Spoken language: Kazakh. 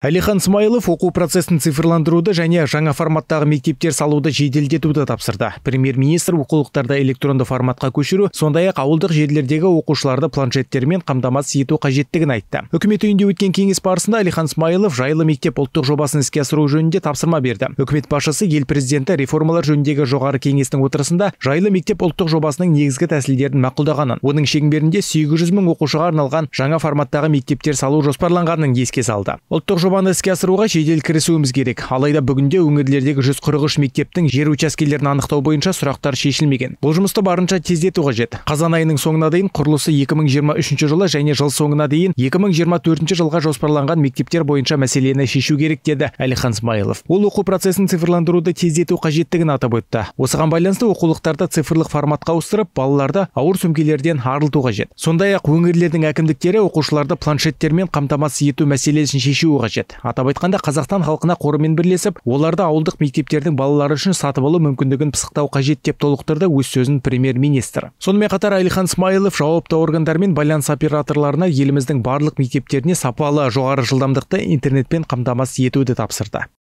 әлихан смайылов оқу процесін цифрландыруды және жаңа форматтағы мектептер салуды жеделдетуді тапсырды премьер министр оқулықтарды электронды форматқа көшіру сондай ақ ауылдық жерлердегі оқушыларды планшеттермен қамтамасыз ету қажеттігін айтты үкімет үйінде өткен кеңес барысында әлихан Смайлов жайлы мектеп ұлттық жобасын іске асыру жөнінде тапсырма берді үкімет басшысы ел президенті реформалар жөніндегі жоғары кеңестің отырысында жайлы мектеп ұлттық жобасының негізгі тәсілдерін мақұлдағанын оның шеңберінде 800 жүз мың оқушыға арналған жаңа форматтағы мектептер салу жоспарланғанын еске салды ұлттық жобаны іске асыруға жедел кірісуіміз керек алайда бүгінде өңірлердегі үш мектептің жер учаскелерін анықтау бойынша сұрақтар шешілмеген бұл жұмысты барынша тездету қажет қазан айының соңына дейін құрылысы 2023 жылы және жыл соңына дейін төртінші жылға жоспарланған мектептер бойынша мәселені шешу керек деді әлихан смайылов ол оқу процесін цифрландыруды тездету қажеттігін атап өтті осыған байланысты оқулықтарды цифрлық форматқа ауыстырып балаларды ауыр сөмкелерден арылту қажет сондай ақ өңірлердің әкімдіктері оқушыларды планшеттермен қамтамасыз ету мәселесін шешуі қажет атап айтқанда қазақстан халқына қорымен бірлесіп оларды ауылдық мектептердің балалары үшін сатып алу мүмкіндігін пысықтау қажет деп толықтырды өз сөзін премьер министр сонымен қатар әлихан смайылов жауапты органдар мен байланыс операторларына еліміздің барлық мектептеріне сапалы жоғары жылдамдықты интернетпен қамтамасыз етуді тапсырды